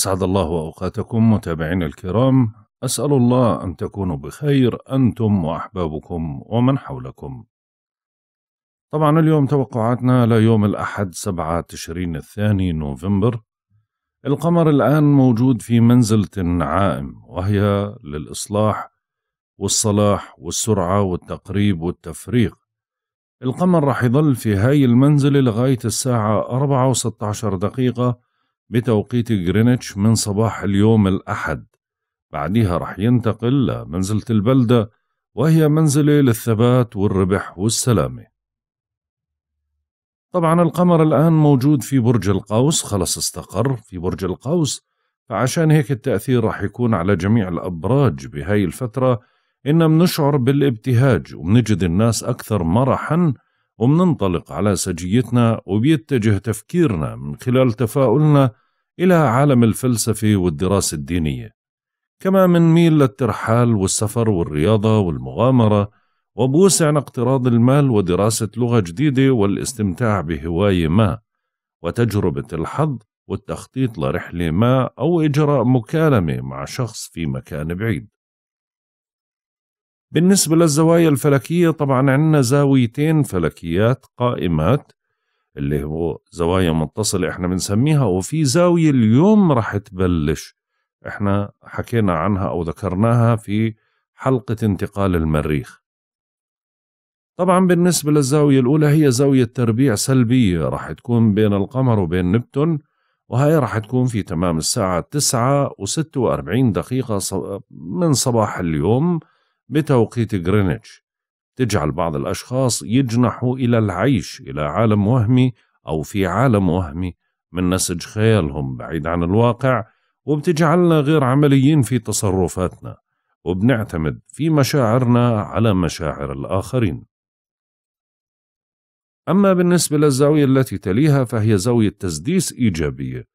أسعد الله أوقاتكم متابعينا الكرام أسأل الله أن تكونوا بخير أنتم وأحبابكم ومن حولكم طبعا اليوم توقعاتنا ليوم الأحد 7 تشرين الثاني نوفمبر القمر الآن موجود في منزلة عائم وهي للإصلاح والصلاح والسرعة والتقريب والتفريق القمر راح يظل في هاي المنزلة لغاية الساعة 4 و16 دقيقة بتوقيت جرينتش من صباح اليوم الأحد بعدها رح ينتقل لمنزلة البلدة وهي منزلة للثبات والربح والسلامة طبعا القمر الآن موجود في برج القوس خلص استقر في برج القوس فعشان هيك التأثير رح يكون على جميع الأبراج بهاي الفترة إن بنشعر بالابتهاج وبنجد الناس أكثر مرحا وبننطلق على سجيتنا وبيتجه تفكيرنا من خلال تفاؤلنا إلى عالم الفلسفة والدراسة الدينية كما ميل للترحال والسفر والرياضة والمغامرة وبوسعنا اقتراض المال ودراسة لغة جديدة والاستمتاع بهواية ما وتجربة الحظ والتخطيط لرحلة ما أو إجراء مكالمة مع شخص في مكان بعيد بالنسبة للزوايا الفلكية طبعا عندنا زاويتين فلكيات قائمات اللي هو زوايا متصلة احنا بنسميها وفي زاوية اليوم رح تبلش احنا حكينا عنها او ذكرناها في حلقة انتقال المريخ طبعا بالنسبة للزاوية الأولى هي زاوية تربيع سلبية راح تكون بين القمر وبين نبتون وهي راح تكون في تمام الساعة 9 و46 دقيقة من صباح اليوم بتوقيت غرينتش تجعل بعض الأشخاص يجنحوا إلى العيش إلى عالم وهمي أو في عالم وهمي من نسج خيالهم بعيد عن الواقع وبتجعلنا غير عمليين في تصرفاتنا وبنعتمد في مشاعرنا على مشاعر الآخرين أما بالنسبة للزاوية التي تليها فهي زاوية تسديس إيجابية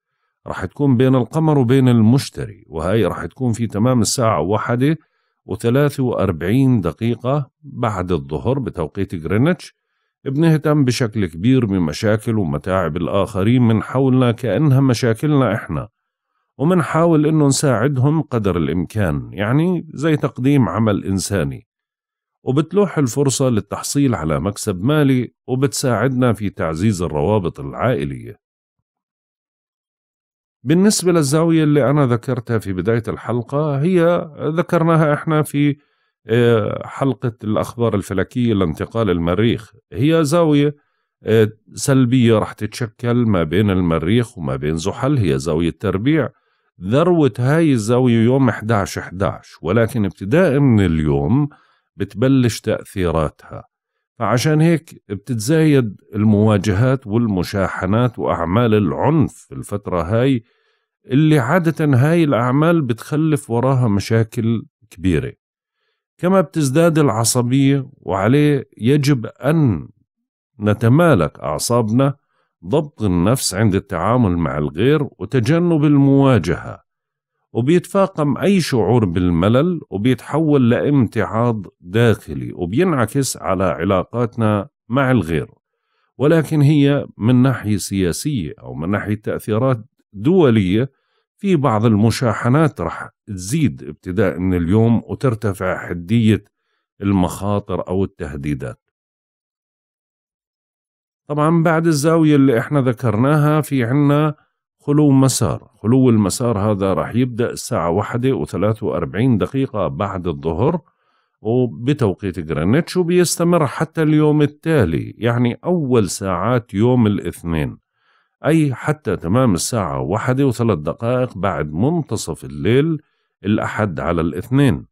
رح تكون بين القمر وبين المشتري وهي رح تكون في تمام الساعة واحدة و43 دقيقة بعد الظهر بتوقيت جرينتش بنهتم بشكل كبير بمشاكل ومتاعب الآخرين من حولنا كأنها مشاكلنا إحنا ومنحاول إنه نساعدهم قدر الإمكان يعني زي تقديم عمل إنساني وبتلوح الفرصة للتحصيل على مكسب مالي وبتساعدنا في تعزيز الروابط العائلية بالنسبة للزاوية اللي أنا ذكرتها في بداية الحلقة هي ذكرناها إحنا في آه، حلقة الأخبار الفلكية لانتقال المريخ هي زاوية آه، سلبية رح تتشكل ما بين المريخ وما بين زحل هي زاوية تربيع ذروة هاي الزاوية يوم 11-11 ولكن ابتداء من اليوم بتبلش تأثيراتها فعشان هيك بتتزايد المواجهات والمشاحنات وأعمال العنف في الفترة هاي اللي عادة هاي الأعمال بتخلف وراها مشاكل كبيرة كما بتزداد العصبية وعليه يجب أن نتمالك أعصابنا ضبط النفس عند التعامل مع الغير وتجنب المواجهه وبيتفاقم أي شعور بالملل وبيتحول لامتعاض داخلي وبينعكس على علاقاتنا مع الغير ولكن هي من ناحية سياسية أو من ناحية تأثيرات دولية في بعض المشاحنات رح تزيد ابتداء من اليوم وترتفع حدية المخاطر أو التهديدات طبعا بعد الزاوية اللي احنا ذكرناها في عنا خلو مسار خلو المسار هذا راح يبدأ الساعة واحدة وثلاثة وأربعين دقيقة بعد الظهر وبتوقيت جرينتش وبيستمر حتى اليوم التالي يعني أول ساعات يوم الاثنين أي حتى تمام الساعة واحدة وثلاث دقائق بعد منتصف الليل الأحد على الاثنين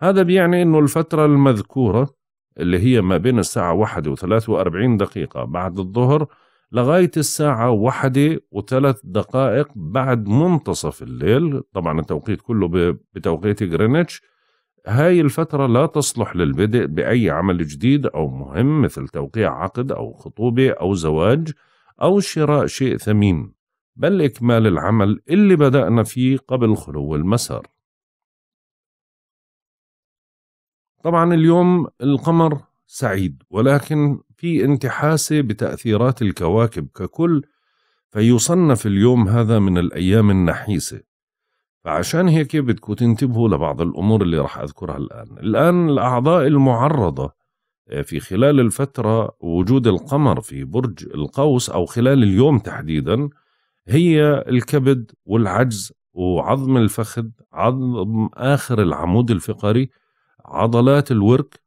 هذا بيعني أنه الفترة المذكورة اللي هي ما بين الساعة واحدة وثلاث وأربعين دقيقة بعد الظهر لغاية الساعة واحدة وثلاث دقائق بعد منتصف الليل طبعا التوقيت كله بتوقيت غرينتش هاي الفترة لا تصلح للبدء بأي عمل جديد أو مهم مثل توقيع عقد أو خطوبة أو زواج أو شراء شيء ثمين بل إكمال العمل اللي بدأنا فيه قبل خلو المسار طبعا اليوم القمر سعيد ولكن في انتحاسة بتأثيرات الكواكب ككل فيصنف اليوم هذا من الأيام النحيسة فعشان هيك بدكم تنتبهوا لبعض الأمور اللي راح أذكرها الآن الآن الأعضاء المعرضة آه، في خلال الفترة وجود القمر في برج القوس أو خلال اليوم تحديدا هي الكبد والعجز وعظم الفخذ عظم آخر العمود الفقري عضلات الورك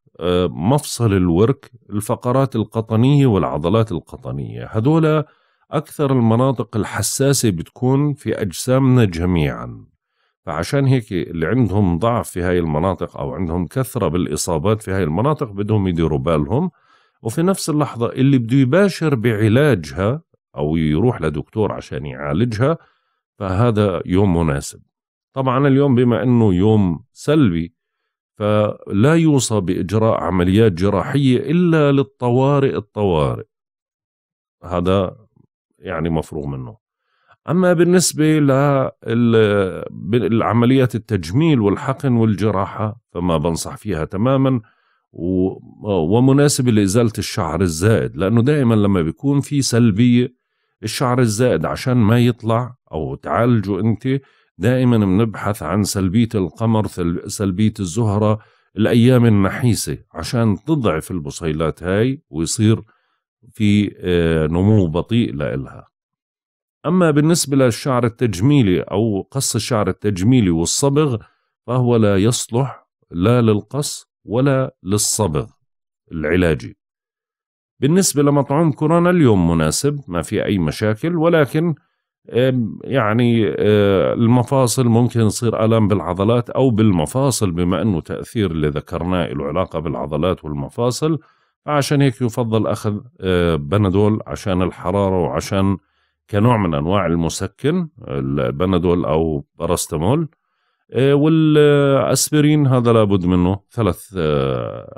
مفصل الورك الفقرات القطنية والعضلات القطنية هذول أكثر المناطق الحساسة بتكون في أجسامنا جميعا فعشان هيك اللي عندهم ضعف في هاي المناطق أو عندهم كثرة بالإصابات في هاي المناطق بدهم يديروا بالهم وفي نفس اللحظة اللي بده يباشر بعلاجها أو يروح لدكتور عشان يعالجها فهذا يوم مناسب طبعا اليوم بما أنه يوم سلبي فلا يوصى بإجراء عمليات جراحية إلا للطوارئ الطوارئ هذا يعني مفروغ منه أما بالنسبة للعمليات التجميل والحقن والجراحة فما بنصح فيها تماما ومناسبة لإزالة الشعر الزائد لأنه دائما لما بيكون في سلبية الشعر الزائد عشان ما يطلع أو تعالجه أنت دائما بنبحث عن سلبية القمر سلبية الزهرة الأيام النحيسة عشان تضعف البصيلات هاي ويصير في آه، نمو بطيء لإلها أما بالنسبة للشعر التجميلي أو قص الشعر التجميلي والصبغ فهو لا يصلح لا للقص ولا للصبغ العلاجي بالنسبة لمطعوم كورونا اليوم مناسب ما في أي مشاكل ولكن يعني أه، المفاصل ممكن يصير ألم بالعضلات أو بالمفاصل بما أنه تأثير اللي ذكرناه له علاقة بالعضلات والمفاصل عشان هيك يفضل أخذ أه، بنادول عشان الحرارة وعشان كنوع من أنواع المسكن البنادول أو باراستامول أه، والأسبرين هذا لابد منه ثلاث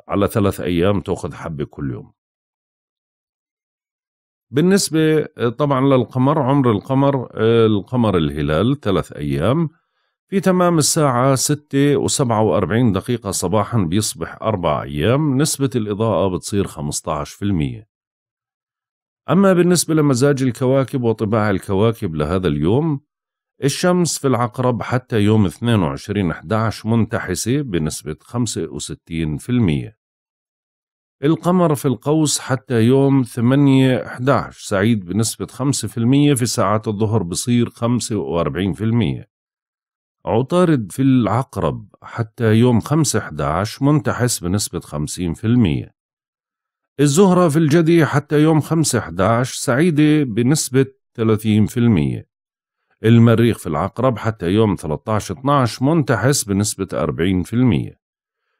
على ثلاث أيام تأخذ حبة كل يوم بالنسبة آه، طبعا للقمر عمر القمر آه، القمر الهلال ثلاث أيام في تمام الساعة ستة وسبعة وأربعين دقيقة صباحا بيصبح أربع أيام نسبة الإضاءة بتصير في المية أما بالنسبة لمزاج الكواكب وطباع الكواكب لهذا اليوم الشمس في العقرب حتى يوم 22 11 منتحسة بنسبة 65% القمر في القوس حتى يوم 8-11 سعيد بنسبة 5% في ساعات الظهر بصير 45% عطارد في العقرب حتى يوم 5-11 منتحس بنسبة 50% الزهرة في الجدي حتى يوم 5-11 سعيدة بنسبة 30% المريخ في العقرب حتى يوم 13-12 منتحس بنسبة 40%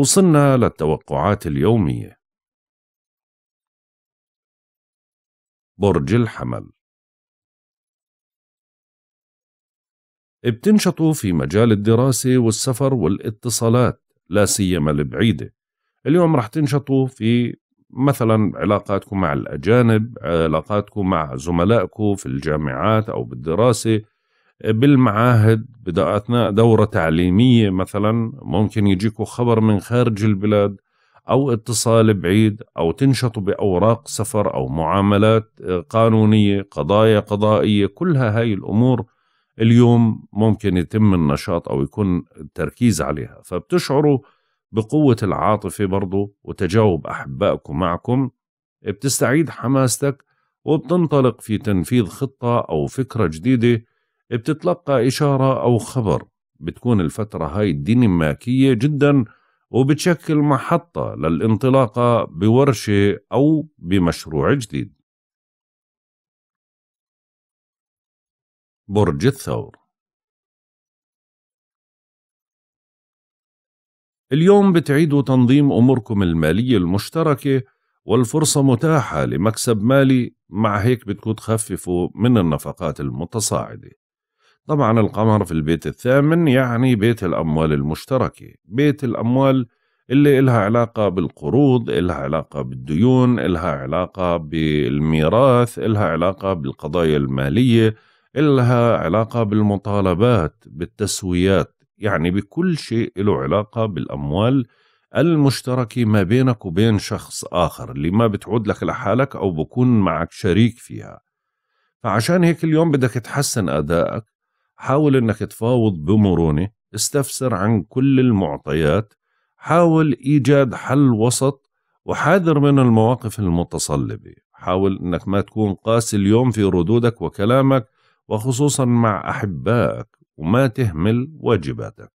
وصلنا للتوقعات اليومية برج الحمل بتنشطوا في مجال الدراسة والسفر والاتصالات لا سيما البعيدة اليوم رح تنشطوا في مثلا علاقاتكم مع الأجانب علاقاتكم مع زملائكم في الجامعات أو بالدراسة بالمعاهد اثناء دوره تعليميه مثلا ممكن يجيكوا خبر من خارج البلاد او اتصال بعيد او تنشطوا باوراق سفر او معاملات قانونيه قضايا قضائيه كلها هاي الامور اليوم ممكن يتم النشاط او يكون التركيز عليها فبتشعروا بقوه العاطفه برضو وتجاوب احبائكم معكم بتستعيد حماستك وبتنطلق في تنفيذ خطه او فكره جديده بتتلقى إشارة أو خبر بتكون الفترة هاي الديناميكية جدا وبتشكل محطة للانطلاقة بورشة أو بمشروع جديد برج الثور اليوم بتعيدوا تنظيم أموركم المالية المشتركة والفرصة متاحة لمكسب مالي مع هيك بتكون تخففوا من النفقات المتصاعدة طبعا القمر في البيت الثامن يعني بيت الأموال المشتركة بيت الأموال اللي إلها علاقة بالقروض إلها علاقة بالديون إلها علاقة بالميراث إلها علاقة بالقضايا المالية إلها علاقة بالمطالبات بالتسويات يعني بكل شيء له علاقة بالأموال المشتركة ما بينك وبين شخص آخر اللي ما بتعود لك لحالك أو بكون معك شريك فيها فعشان هيك اليوم بدك تحسن أدائك حاول انك تفاوض بمرونه استفسر عن كل المعطيات حاول ايجاد حل وسط وحاذر من المواقف المتصلبه حاول انك ما تكون قاسي اليوم في ردودك وكلامك وخصوصا مع احبائك وما تهمل واجباتك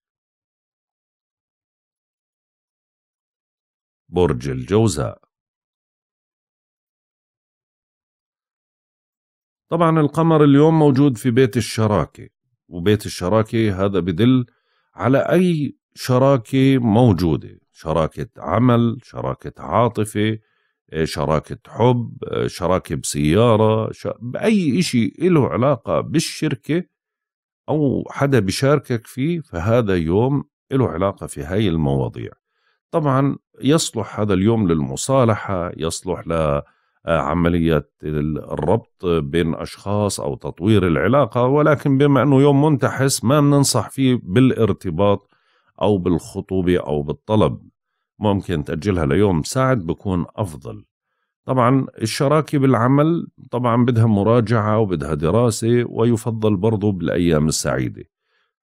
برج الجوزاء طبعا القمر اليوم موجود في بيت الشراكة وبيت الشراكة هذا بدل على أي شراكة موجودة شراكة عمل شراكة عاطفة آه، شراكة حب آه، شراكة بسيارة ش... بأي إشي له علاقة بالشركة أو حدا بشاركك فيه فهذا يوم له علاقة في هاي المواضيع طبعا يصلح هذا اليوم للمصالحة يصلح ل عملية الربط بين أشخاص أو تطوير العلاقة ولكن بما أنه يوم منتحس ما بننصح فيه بالارتباط أو بالخطوبة أو بالطلب ممكن تأجلها ليوم ساعد بكون أفضل طبعا الشراكة بالعمل طبعا بدها مراجعة وبدها دراسة ويفضل برضو بالأيام السعيدة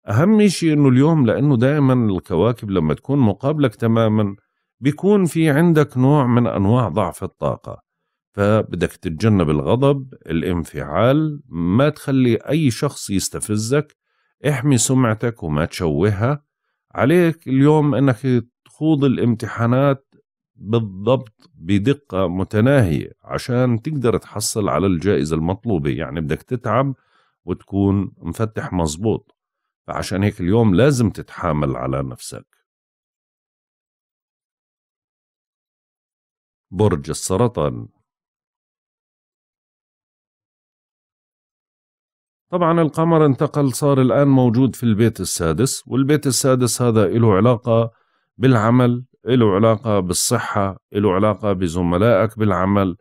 أهم شيء أنه اليوم لأنه دائما الكواكب لما تكون مقابلك تماما بيكون في عندك نوع من أنواع ضعف الطاقة فبدك تتجنب الغضب الانفعال ما تخلي أي شخص يستفزك احمي سمعتك وما تشوهها عليك اليوم أنك تخوض الامتحانات بالضبط بدقة متناهية عشان تقدر تحصل على الجائزة المطلوبة يعني بدك تتعب وتكون مفتح مزبوط فعشان هيك اليوم لازم تتحامل على نفسك برج السرطان طبعا القمر انتقل صار الآن موجود في البيت السادس والبيت السادس هذا له علاقة بالعمل له علاقة بالصحة له علاقة بزملائك بالعمل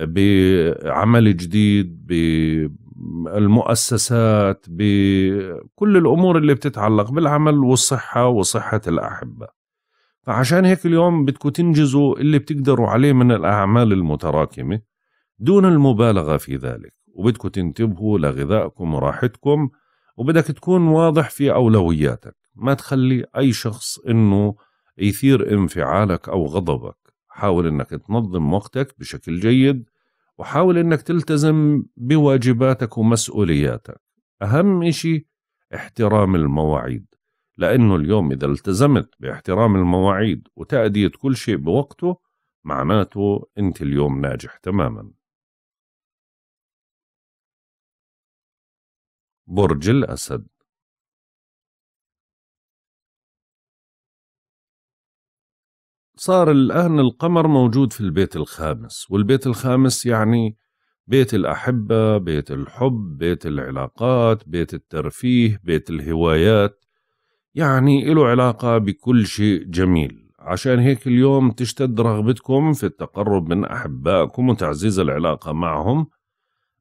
بعمل جديد بالمؤسسات بكل الأمور اللي بتتعلق بالعمل والصحة وصحة الأحبة فعشان هيك اليوم بدكم تنجزوا اللي بتقدروا عليه من الأعمال المتراكمة دون المبالغة في ذلك وبدكم تنتبهوا لغذائكم وراحتكم وبدك تكون واضح في أولوياتك ما تخلي أي شخص أنه يثير انفعالك أو غضبك حاول أنك تنظم وقتك بشكل جيد وحاول أنك تلتزم بواجباتك ومسؤولياتك أهم إشي احترام المواعيد لأنه اليوم إذا التزمت باحترام المواعيد وتأدية كل شيء بوقته معناته أنت اليوم ناجح تماماً برج الأسد صار الآن القمر موجود في البيت الخامس والبيت الخامس يعني بيت الأحبة بيت الحب بيت العلاقات بيت الترفيه بيت الهوايات يعني له علاقة بكل شيء جميل عشان هيك اليوم تشتد رغبتكم في التقرب من أحبائكم وتعزيز العلاقة معهم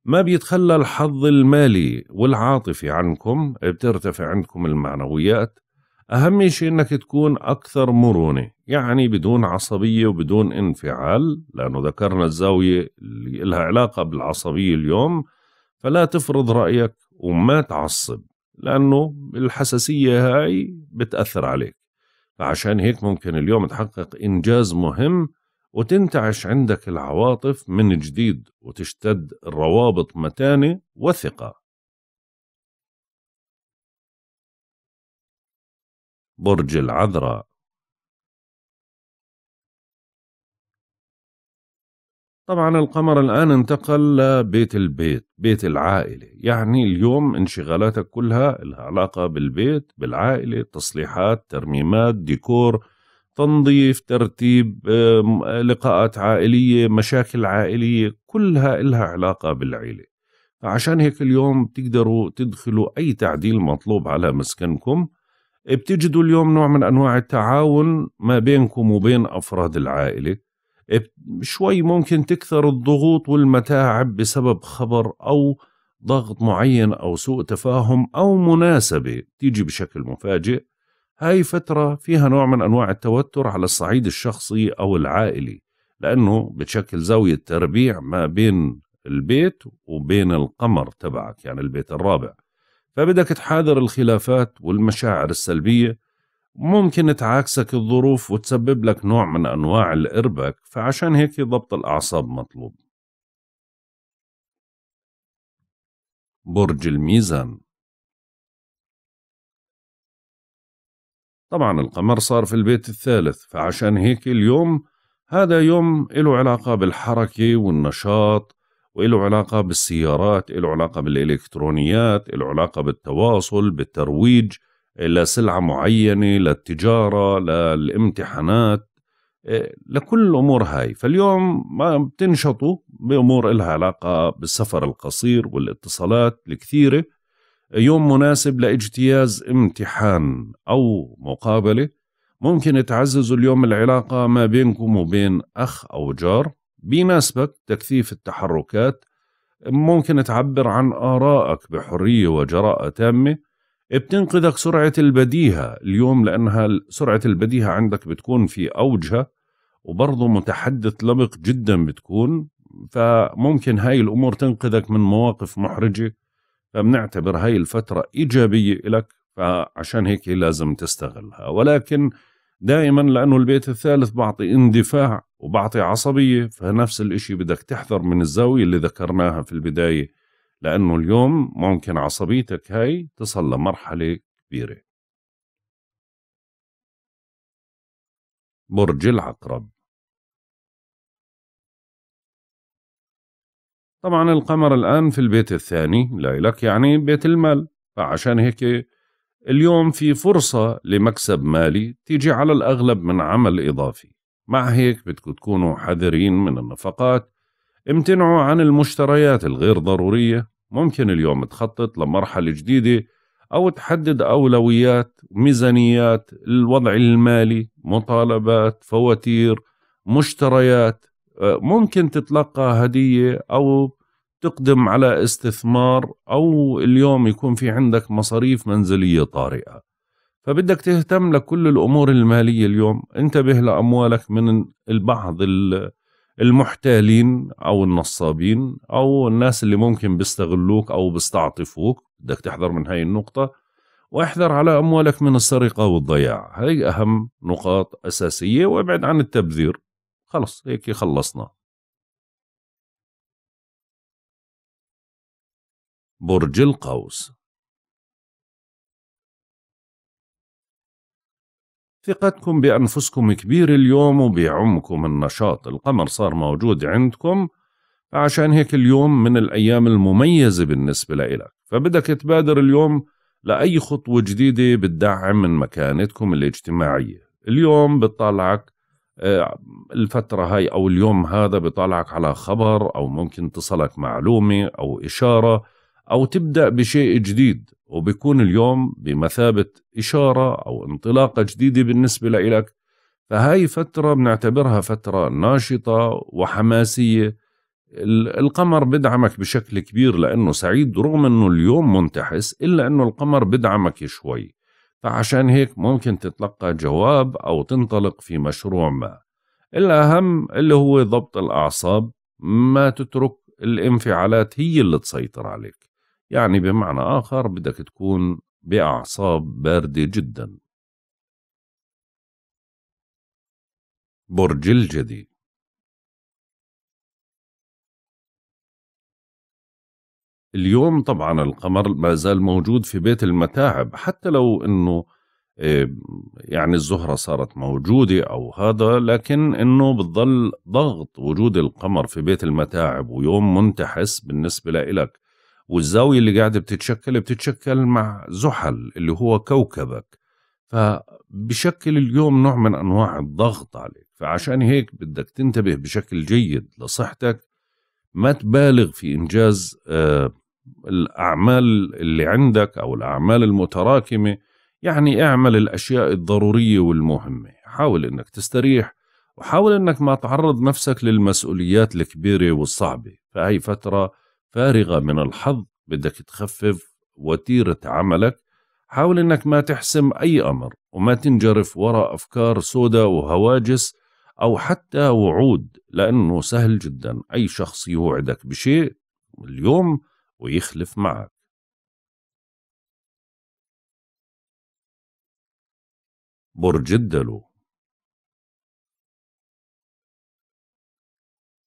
ما بيتخلى الحظ المالي والعاطفي عنكم بترتفع عندكم المعنويات أهم شيء إنك تكون أكثر مرونة يعني بدون عصبية وبدون انفعال لأنه ذكرنا الزاوية اللي لها علاقة بالعصبية اليوم فلا تفرض رأيك وما تعصب لأنه الحساسية هاي بتأثر عليك فعشان هيك ممكن اليوم تحقق إنجاز مهم وتنتعش عندك العواطف من جديد وتشتد الروابط متانة وثقة برج العذراء طبعا القمر الآن انتقل لبيت البيت بيت العائلة يعني اليوم انشغالاتك كلها لها علاقة بالبيت بالعائلة تصليحات ترميمات ديكور تنظيف ترتيب لقاءات عائلية مشاكل عائلية كلها إلها علاقة بالعيلة فعشان هيك اليوم بتقدروا تدخلوا أي تعديل مطلوب على مسكنكم بتجدوا اليوم نوع من أنواع التعاون ما بينكم وبين أفراد العائلة شوي ممكن تكثر الضغوط والمتاعب بسبب خبر أو ضغط معين أو سوء تفاهم أو مناسبة تيجي بشكل مفاجئ هاي فترة فيها نوع من أنواع التوتر على الصعيد الشخصي أو العائلي لأنه بتشكل زاوية تربيع ما بين البيت وبين القمر تبعك يعني البيت الرابع فبدك تحاذر الخلافات والمشاعر السلبية ممكن تعاكسك الظروف وتسبب لك نوع من أنواع الإربك فعشان هيك ضبط الأعصاب مطلوب برج الميزان طبعا القمر صار في البيت الثالث فعشان هيك اليوم هذا يوم له علاقة بالحركة والنشاط وله علاقة بالسيارات له علاقة بالإلكترونيات له علاقة بالتواصل بالترويج لسلعة معينة للتجارة للامتحانات إيه، لكل الأمور هاي فاليوم ما بتنشطوا بأمور لها علاقة بالسفر القصير والاتصالات الكثيرة يوم مناسب لاجتياز امتحان أو مقابلة ممكن تعززوا اليوم العلاقة ما بينكم وبين أخ أو جار بيناسبك تكثيف التحركات ممكن تعبر عن آرائك بحرية وجراءة تامة بتنقذك سرعة البديهة اليوم لأنها سرعة البديهة عندك بتكون في أوجها وبرضه متحدث لبق جدا بتكون فممكن هاي الأمور تنقذك من مواقف محرجة فبنعتبر هاي الفترة إيجابية إلك فعشان هيك لازم تستغلها ولكن دائما لأنه البيت الثالث بعطي اندفاع وبعطي عصبية فنفس الإشي بدك تحذر من الزاوية اللي ذكرناها في البداية لأنه اليوم ممكن عصبيتك هاي تصل لمرحلة كبيرة برج العقرب طبعا القمر الآن في البيت الثاني لك يعني بيت المال فعشان هيك اليوم في فرصة لمكسب مالي تيجي على الأغلب من عمل إضافي مع هيك بدكم تكونوا حذرين من النفقات امتنعوا عن المشتريات الغير ضرورية ممكن اليوم تخطط لمرحلة جديدة أو تحدد أولويات ميزانيات الوضع المالي مطالبات فواتير مشتريات ممكن تتلقى هدية أو تقدم على استثمار أو اليوم يكون في عندك مصاريف منزلية طارئة فبدك تهتم لكل الأمور المالية اليوم انتبه لأموالك من البعض المحتالين أو النصابين أو الناس اللي ممكن بيستغلوك أو بيستعطفوك بدك تحذر من هاي النقطة واحذر على أموالك من السرقة والضياع هاي أهم نقاط أساسية وابعد عن التبذير خلص هيك خلصنا برج القوس ثقتكم بأنفسكم كبير اليوم وبعمكم النشاط القمر صار موجود عندكم عشان هيك اليوم من الأيام المميزة بالنسبة لإلك فبدك تبادر اليوم لأي خطوة جديدة بتدعم من مكانتكم الاجتماعية اليوم بتطلعك آه، الفترة هاي أو اليوم هذا بطالعك على خبر أو ممكن تصلك معلومة أو إشارة أو تبدأ بشيء جديد وبكون اليوم بمثابة إشارة أو انطلاقة جديدة بالنسبة لإلك فهاي فترة بنعتبرها فترة ناشطة وحماسية القمر بدعمك بشكل كبير لأنه سعيد رغم أنه اليوم منتحس إلا أنه القمر بدعمك شوي فعشان هيك ممكن تتلقى جواب أو تنطلق في مشروع ما الأهم اللي هو ضبط الأعصاب ما تترك الانفعالات هي اللي تسيطر عليك يعني بمعنى آخر بدك تكون بأعصاب باردة جدا برج الجدي اليوم طبعا القمر ما زال موجود في بيت المتاعب حتى لو انه آه، يعني الزهرة صارت موجودة أو هذا لكن إنه بتضل ضغط وجود القمر في بيت المتاعب ويوم منتحس بالنسبة لإلك والزاوية اللي قاعدة بتتشكل بتتشكل مع زحل اللي هو كوكبك فبشكل اليوم نوع من أنواع الضغط عليك فعشان هيك بدك تنتبه بشكل جيد لصحتك ما تبالغ في إنجاز آه الاعمال اللي عندك او الاعمال المتراكمه يعني اعمل الاشياء الضروريه والمهمه حاول انك تستريح وحاول انك ما تعرض نفسك للمسؤوليات الكبيره والصعبه فهي فتره فارغه من الحظ بدك تخفف وتيره عملك حاول انك ما تحسم اي امر وما تنجرف وراء افكار سوداء وهواجس او حتى وعود لانه سهل جدا اي شخص يوعدك بشيء اليوم ويخلف معك برج الدلو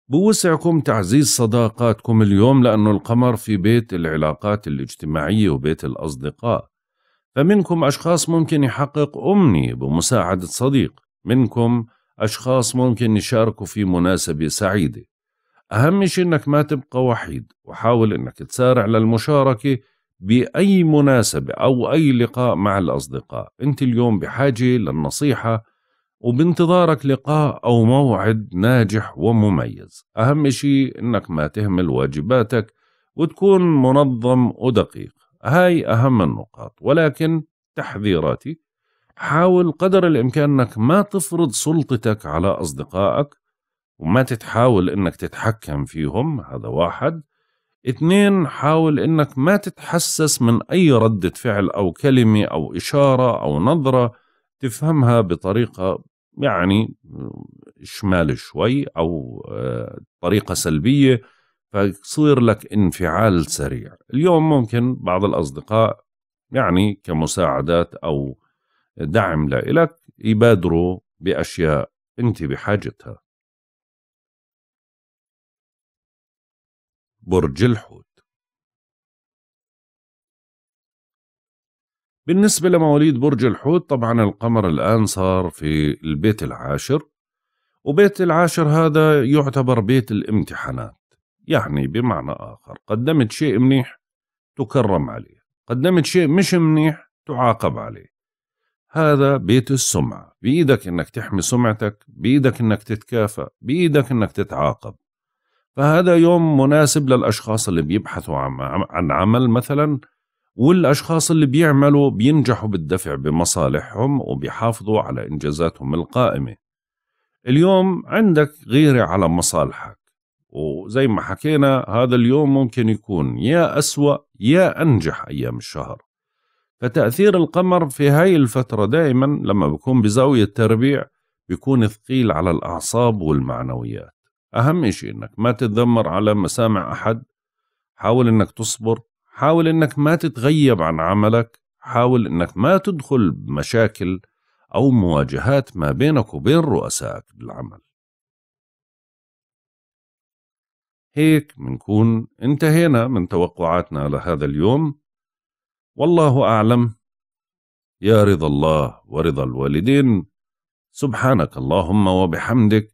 بوسعكم تعزيز صداقاتكم اليوم لأنه القمر في بيت العلاقات الاجتماعية وبيت الأصدقاء فمنكم أشخاص ممكن يحقق أمنية بمساعدة صديق منكم أشخاص ممكن يشاركوا في مناسبة سعيدة أهم شيء أنك ما تبقى وحيد وحاول أنك تسارع للمشاركة بأي مناسبة أو أي لقاء مع الأصدقاء أنت اليوم بحاجة للنصيحة وبانتظارك لقاء أو موعد ناجح ومميز أهم شيء أنك ما تهمل واجباتك وتكون منظم ودقيق هاي أهم النقاط ولكن تحذيراتي حاول قدر الإمكان أنك ما تفرض سلطتك على أصدقائك وما تتحاول انك تتحكم فيهم هذا واحد اثنين حاول انك ما تتحسس من اي ردة فعل او كلمة او اشارة او نظرة تفهمها بطريقة يعني شمال شوي او آه، طريقة سلبية فيصير لك انفعال سريع اليوم ممكن بعض الاصدقاء يعني كمساعدات او دعم لإلك يبادروا باشياء انت بحاجتها برج الحوت بالنسبة لمواليد برج الحوت طبعا القمر الآن صار في البيت العاشر وبيت العاشر هذا يعتبر بيت الامتحانات يعني بمعنى آخر قدمت شيء منيح تكرم عليه قدمت شيء مش منيح تعاقب عليه هذا بيت السمعة بإيدك إنك تحمي سمعتك بإيدك إنك تتكافى بإيدك إنك تتعاقب فهذا يوم مناسب للأشخاص اللي بيبحثوا عن عمل مثلا والأشخاص اللي بيعملوا بينجحوا بالدفع بمصالحهم وبيحافظوا على إنجازاتهم القائمة اليوم عندك غيرة على مصالحك وزي ما حكينا هذا اليوم ممكن يكون يا أسوأ يا أنجح أيام الشهر فتأثير القمر في هاي الفترة دائما لما بكون بزاوية تربيع بيكون ثقيل على الأعصاب والمعنويات أهم شيء إنك ما تتذمر على مسامع أحد حاول إنك تصبر حاول إنك ما تتغيب عن عملك حاول إنك ما تدخل بمشاكل أو مواجهات ما بينك وبين رؤسائك بالعمل هيك منكون انتهينا من توقعاتنا لهذا اليوم والله أعلم يا رضا الله ورضا الوالدين سبحانك اللهم وبحمدك